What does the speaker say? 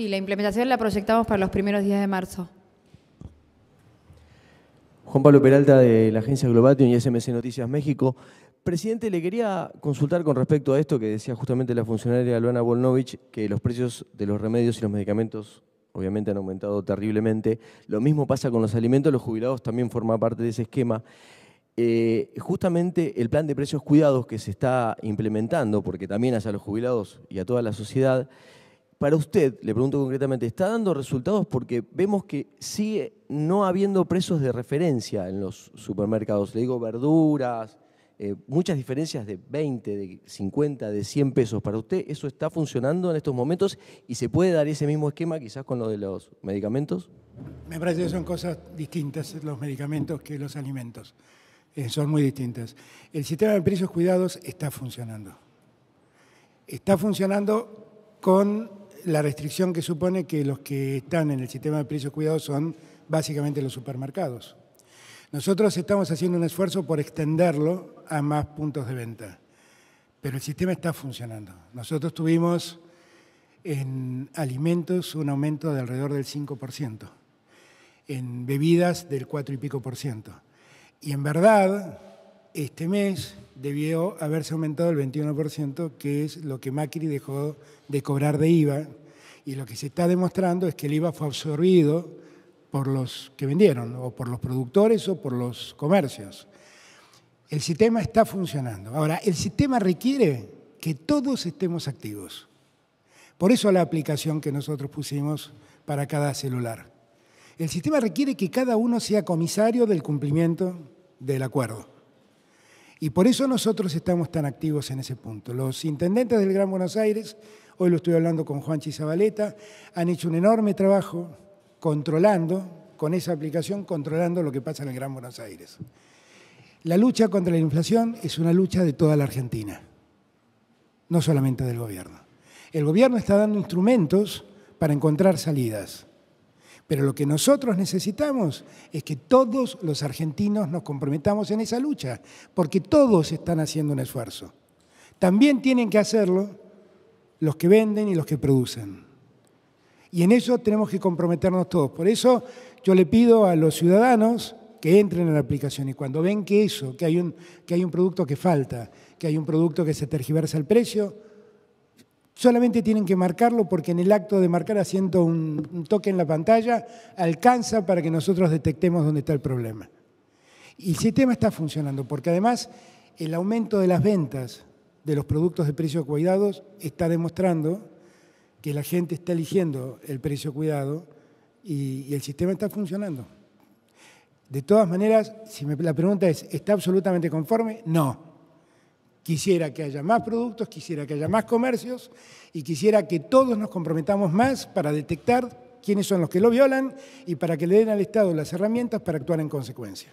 y la implementación la proyectamos para los primeros días de marzo. Juan Pablo Peralta de la agencia Globation y SMC Noticias México. Presidente, le quería consultar con respecto a esto que decía justamente la funcionaria Luana Volnovich, que los precios de los remedios y los medicamentos obviamente han aumentado terriblemente. Lo mismo pasa con los alimentos, los jubilados también forman parte de ese esquema. Eh, justamente el plan de precios cuidados que se está implementando, porque también hacia los jubilados y a toda la sociedad, para usted, le pregunto concretamente, ¿está dando resultados? Porque vemos que sigue no habiendo precios de referencia en los supermercados. Le digo verduras, eh, muchas diferencias de 20, de 50, de 100 pesos. Para usted, ¿eso está funcionando en estos momentos y se puede dar ese mismo esquema quizás con lo de los medicamentos? Me parece que son cosas distintas los medicamentos que los alimentos. Eh, son muy distintas. El sistema de precios cuidados está funcionando. Está funcionando con la restricción que supone que los que están en el sistema de precios cuidados son básicamente los supermercados. Nosotros estamos haciendo un esfuerzo por extenderlo a más puntos de venta, pero el sistema está funcionando. Nosotros tuvimos en alimentos un aumento de alrededor del 5%, en bebidas del 4 y pico por ciento. Y en verdad, este mes debió haberse aumentado el 21%, que es lo que Macri dejó de cobrar de IVA y lo que se está demostrando es que el IVA fue absorbido por los que vendieron, o por los productores o por los comercios. El sistema está funcionando. Ahora, el sistema requiere que todos estemos activos. Por eso la aplicación que nosotros pusimos para cada celular. El sistema requiere que cada uno sea comisario del cumplimiento del acuerdo. Y por eso nosotros estamos tan activos en ese punto. Los intendentes del Gran Buenos Aires hoy lo estoy hablando con Juan Chizabaleta, han hecho un enorme trabajo controlando, con esa aplicación, controlando lo que pasa en el Gran Buenos Aires. La lucha contra la inflación es una lucha de toda la Argentina, no solamente del gobierno. El gobierno está dando instrumentos para encontrar salidas. Pero lo que nosotros necesitamos es que todos los argentinos nos comprometamos en esa lucha, porque todos están haciendo un esfuerzo. También tienen que hacerlo los que venden y los que producen. Y en eso tenemos que comprometernos todos. Por eso yo le pido a los ciudadanos que entren en la aplicación y cuando ven que eso, que hay un, que hay un producto que falta, que hay un producto que se tergiversa el precio, solamente tienen que marcarlo porque en el acto de marcar haciendo un, un toque en la pantalla alcanza para que nosotros detectemos dónde está el problema. Y el sistema está funcionando porque además el aumento de las ventas de los productos de precio cuidados está demostrando que la gente está eligiendo el precio cuidado y, el sistema está funcionando. De todas maneras, si la pregunta es, ¿está absolutamente conforme? No. Quisiera que haya más productos, quisiera que haya más comercios y quisiera que todos nos comprometamos más para detectar quiénes son los que lo violan y para que le den al Estado las herramientas para actuar en consecuencia.